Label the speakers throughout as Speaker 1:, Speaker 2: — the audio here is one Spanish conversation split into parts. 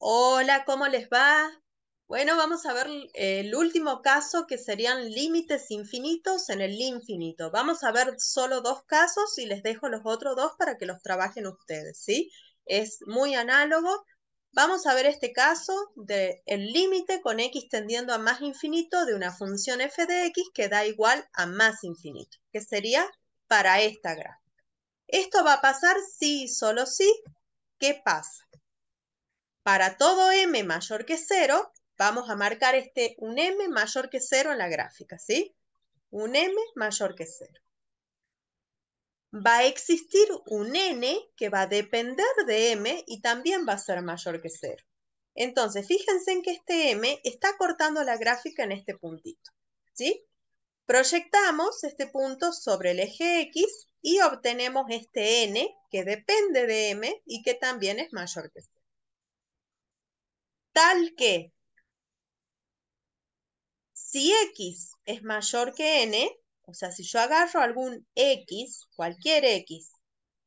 Speaker 1: Hola, ¿cómo les va? Bueno, vamos a ver el último caso que serían límites infinitos en el infinito. Vamos a ver solo dos casos y les dejo los otros dos para que los trabajen ustedes, ¿sí? Es muy análogo. Vamos a ver este caso del límite con x tendiendo a más infinito de una función f de x que da igual a más infinito, que sería para esta gráfica. Esto va a pasar si y solo si. ¿Qué pasa? para todo m mayor que 0, vamos a marcar este un m mayor que 0 en la gráfica, ¿sí? Un m mayor que 0. Va a existir un n que va a depender de m y también va a ser mayor que 0. Entonces, fíjense en que este m está cortando la gráfica en este puntito, ¿sí? Proyectamos este punto sobre el eje X y obtenemos este n que depende de m y que también es mayor que 0 tal que si x es mayor que n, o sea, si yo agarro algún x, cualquier x,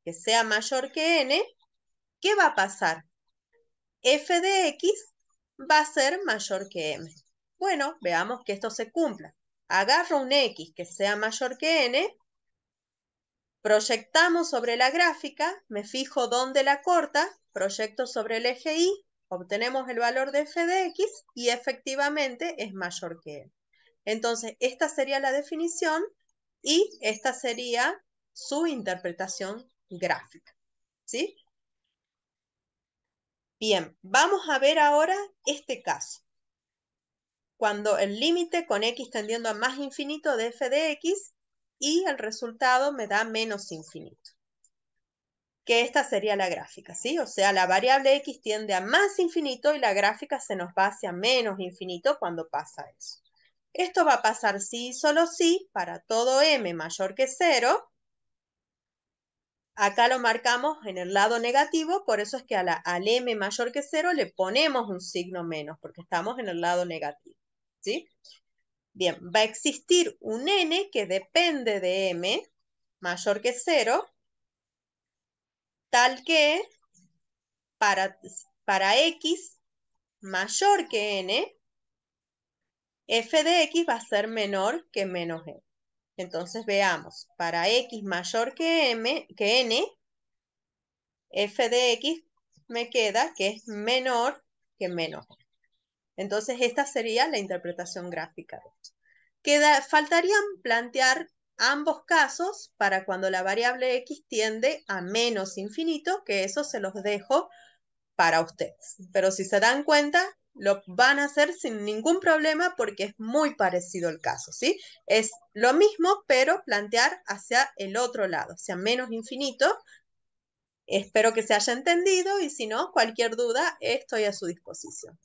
Speaker 1: que sea mayor que n, ¿qué va a pasar? f de x va a ser mayor que m. Bueno, veamos que esto se cumpla. Agarro un x que sea mayor que n, proyectamos sobre la gráfica, me fijo dónde la corta, proyecto sobre el eje y, obtenemos el valor de f de x y efectivamente es mayor que él. Entonces, esta sería la definición y esta sería su interpretación gráfica. ¿Sí? Bien, vamos a ver ahora este caso. Cuando el límite con x tendiendo a más infinito de f de x y el resultado me da menos infinito que esta sería la gráfica, ¿sí? O sea, la variable x tiende a más infinito y la gráfica se nos va hacia menos infinito cuando pasa eso. Esto va a pasar sí y solo sí para todo m mayor que 0. Acá lo marcamos en el lado negativo, por eso es que a la, al m mayor que 0 le ponemos un signo menos, porque estamos en el lado negativo, ¿sí? Bien, va a existir un n que depende de m mayor que 0, tal que para, para x mayor que n, f de x va a ser menor que menos n. Entonces veamos, para x mayor que, m, que n, f de x me queda que es menor que menos n. Entonces esta sería la interpretación gráfica de esto. Queda, faltarían plantear ambos casos para cuando la variable x tiende a menos infinito, que eso se los dejo para ustedes. Pero si se dan cuenta, lo van a hacer sin ningún problema porque es muy parecido el caso, ¿sí? Es lo mismo, pero plantear hacia el otro lado, hacia menos infinito. Espero que se haya entendido y si no, cualquier duda, estoy a su disposición.